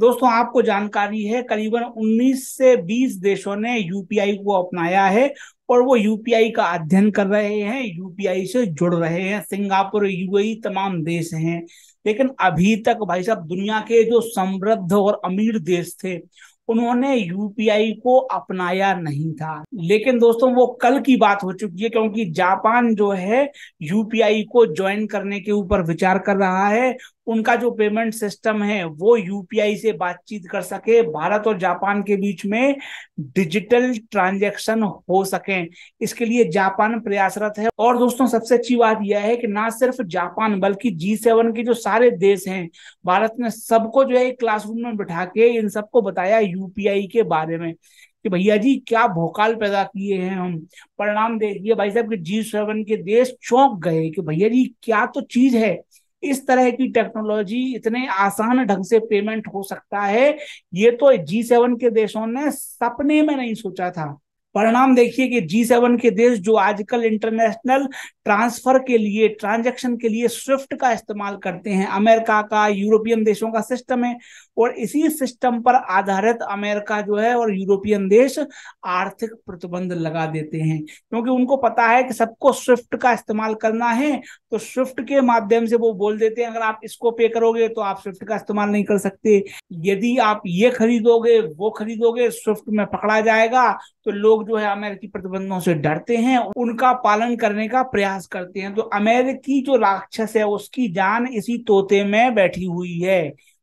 दोस्तों आपको जानकारी है करीबन 19 से 20 देशों ने यूपीआई को अपनाया है और वो यूपीआई का अध्ययन कर रहे हैं यूपीआई से जुड़ रहे हैं सिंगापुर यूएई e तमाम देश हैं लेकिन अभी तक भाई साहब दुनिया के जो समृद्ध और अमीर देश थे उन्होंने यूपीआई को अपनाया नहीं था लेकिन दोस्तों वो कल की बात हो चुकी है क्योंकि जापान जो है यूपीआई को ज्वाइन करने के ऊपर विचार कर रहा है उनका जो पेमेंट सिस्टम है वो यूपीआई से बातचीत कर सके भारत और जापान के बीच में डिजिटल ट्रांजैक्शन हो सके इसके लिए जापान प्रयासरत है और दोस्तों सबसे अच्छी बात यह है कि ना सिर्फ जापान बल्कि जी सेवन के जो सारे देश हैं भारत ने सबको जो है क्लासरूम में बैठा के इन सबको बताया यूपीआई के बारे में कि भैया जी क्या भोकाल पैदा किए हैं हम परिणाम देखिए भाई साहब कि जी सेवन के देश चौंक गए कि भैया जी क्या तो चीज है इस तरह की टेक्नोलॉजी इतने आसान ढंग से पेमेंट हो सकता है ये तो जी सेवन के देशों ने सपने में नहीं सोचा था परिणाम देखिए कि जी सेवन के देश जो आजकल इंटरनेशनल ट्रांसफर के लिए ट्रांजैक्शन के लिए स्विफ्ट का इस्तेमाल करते हैं अमेरिका का यूरोपियन देशों का सिस्टम है और इसी सिस्टम पर आधारित अमेरिका जो है और यूरोपियन देश आर्थिक प्रतिबंध लगा देते हैं क्योंकि उनको पता है कि सबको स्विफ्ट का इस्तेमाल करना है तो स्विफ्ट के माध्यम से वो बोल देते हैं अगर आप इसको पे करोगे तो आप स्विफ्ट का इस्तेमाल नहीं कर सकते यदि आप ये खरीदोगे वो खरीदोगे स्विफ्ट में पकड़ा जाएगा तो लोग जो है अमेरिकी प्रतिबंधों से डरते हैं उनका पालन करने का प्रयास करते हैं तो अमेरिकी जो राक्षस है उसकी जान इसी तोते में बैठी हुई है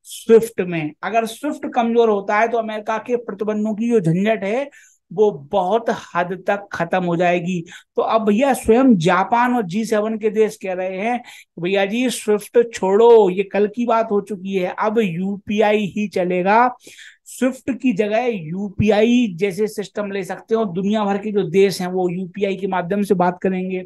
स्विफ्ट में अगर स्विफ्ट कमजोर होता है तो अमेरिका के प्रतिबंधों की जो झंझट है वो बहुत हद तक खत्म हो जाएगी तो अब भैया स्वयं जापान और जी सेवन के देश कह रहे हैं भैया जी स्विफ्ट छोड़ो ये कल की बात हो चुकी है अब यूपीआई ही चलेगा स्विफ्ट की जगह यूपीआई जैसे सिस्टम ले सकते हो दुनिया भर के जो देश हैं वो यूपीआई के माध्यम से बात करेंगे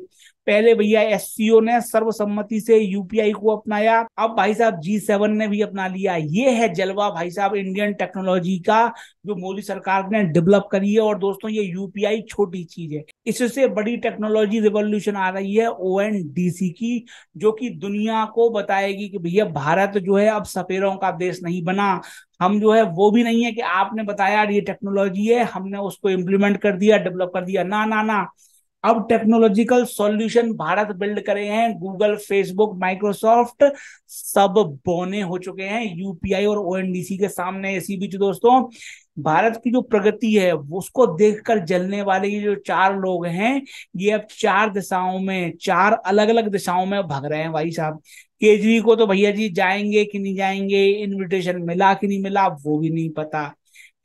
पहले भैया एस ने सर्वसम्मति से यूपीआई को अपनाया अब भाई साहब जी सेवन ने भी अपना लिया ये है जलवा भाई साहब इंडियन टेक्नोलॉजी का जो मोदी सरकार ने डेवलप करी है और दोस्तों ये यूपीआई छोटी चीज है इससे बड़ी टेक्नोलॉजी रिवोल्यूशन आ रही है ओ की जो कि दुनिया को बताएगी कि भैया भारत जो है अब सफेरों का देश नहीं बना हम जो है वो भी नहीं है कि आपने बताया ये टेक्नोलॉजी है हमने उसको इम्प्लीमेंट कर दिया डेवलप कर दिया ना ना ना अब टेक्नोलॉजिकल सॉल्यूशन भारत बिल्ड करे हैं गूगल फेसबुक माइक्रोसॉफ्ट सब बोने हो चुके हैं यूपीआई और ओएनडीसी के सामने इसी बीच दोस्तों भारत की जो प्रगति है उसको देखकर जलने वाले ये जो चार लोग हैं ये अब चार दिशाओं में चार अलग अलग दिशाओं में भाग रहे हैं भाई साहब केजरी को तो भैया जी जाएंगे कि नहीं जाएंगे इनविटेशन मिला कि नहीं मिला वो भी नहीं पता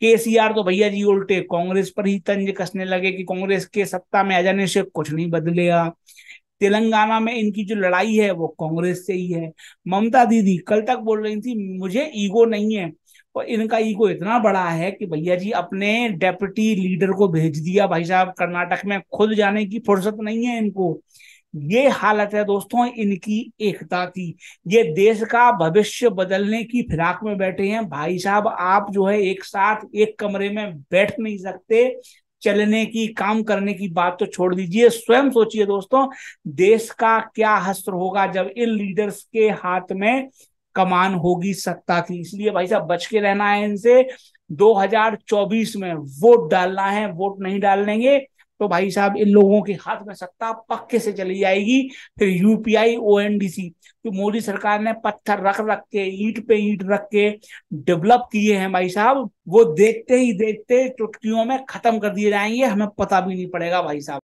केसीआर तो भैया जी उल्टे कांग्रेस पर ही तंज कसने लगे कि कांग्रेस के सत्ता में आ जाने से कुछ नहीं बदलेगा तेलंगाना में इनकी जो लड़ाई है वो कांग्रेस से ही है ममता दीदी कल तक बोल रही थी मुझे ईगो नहीं है और इनका ईगो इतना बड़ा है कि भैया जी अपने डेप्यूटी लीडर को भेज दिया भाई साहब कर्नाटक में खुद जाने की फुर्सत नहीं है इनको ये हालत है दोस्तों इनकी एकता की ये देश का भविष्य बदलने की फिराक में बैठे हैं भाई साहब आप जो है एक साथ एक कमरे में बैठ नहीं सकते चलने की काम करने की बात तो छोड़ दीजिए स्वयं सोचिए दोस्तों देश का क्या हस्त्र होगा जब इन लीडर्स के हाथ में कमान होगी सत्ता की इसलिए भाई साहब बच के रहना है इनसे 2024 में वोट डालना है वोट नहीं डालेंगे तो भाई साहब इन लोगों के हाथ में सत्ता पक्के से चली जाएगी फिर यूपीआई ओ जो तो मोदी सरकार ने पत्थर रख रख के ईट पे ईट रख के डेवलप किए हैं भाई साहब वो देखते ही देखते चुटकियों में खत्म कर दिए जाएंगे हमें पता भी नहीं पड़ेगा भाई साहब